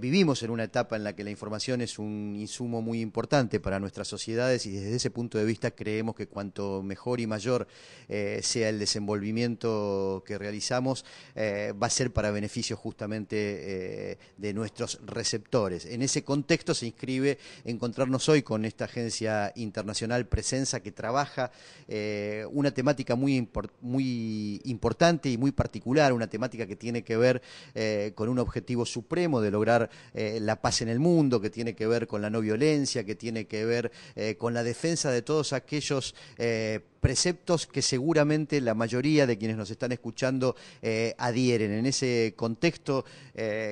vivimos en una etapa en la que la información es un insumo muy importante para nuestras sociedades y desde ese punto de vista creemos que cuanto mejor y mayor eh, sea el desenvolvimiento que realizamos, eh, va a ser para beneficio justamente eh, de nuestros receptores. En ese contexto se inscribe encontrarnos hoy con esta agencia internacional Presenza que trabaja una temática muy, muy importante y muy particular, una temática que tiene que ver con un objetivo supremo de lograr eh, la paz en el mundo, que tiene que ver con la no violencia, que tiene que ver eh, con la defensa de todos aquellos eh, preceptos que seguramente la mayoría de quienes nos están escuchando adhieren. En ese contexto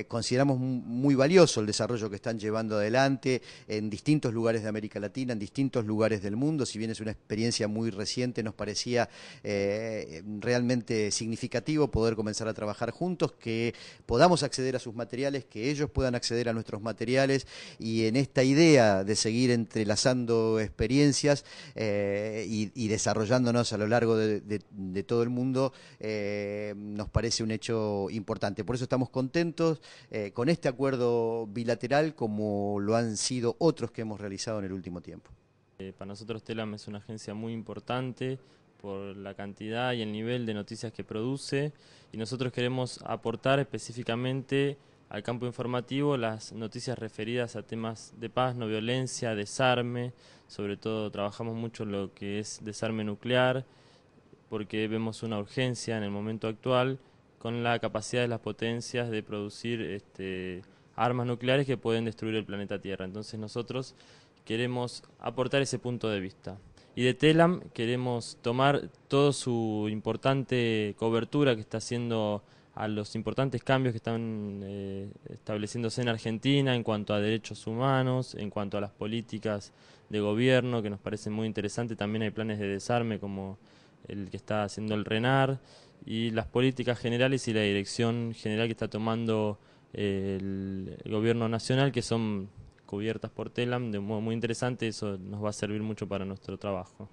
consideramos muy valioso el desarrollo que están llevando adelante en distintos lugares de América Latina, en distintos lugares del mundo. Si bien es una experiencia muy reciente, nos parecía realmente significativo poder comenzar a trabajar juntos, que podamos acceder a sus materiales, que ellos puedan acceder a nuestros materiales y en esta idea de seguir entrelazando experiencias eh, y, desarrollándonos a lo largo de, todo el mundo, eh, nos parece un hecho importante. Por eso estamos contentos eh, con este acuerdo bilateral como lo han sido otros que hemos realizado en el último tiempo. para nosotros Telam es una agencia muy importante por la cantidad y el nivel de noticias que produce y nosotros queremos aportar específicamente al campo informativo las noticias referidas a temas de paz, no violencia, desarme, sobre todo trabajamos mucho lo que es desarme nuclear, porque vemos una urgencia en el momento actual con la capacidad de las potencias de producir este, armas nucleares que pueden destruir el planeta Tierra. Entonces nosotros queremos aportar ese punto de vista. Y de TELAM queremos tomar toda su importante cobertura que está haciendo a los importantes cambios que están eh, estableciéndose en Argentina en cuanto a derechos humanos, en cuanto a las políticas de gobierno que nos parecen muy interesantes. También hay planes de desarme como el que está haciendo el RENAR y las políticas generales y la dirección general que está tomando eh, el gobierno nacional que son cubiertas por Telam de un modo muy interesante. Eso nos va a servir mucho para nuestro trabajo.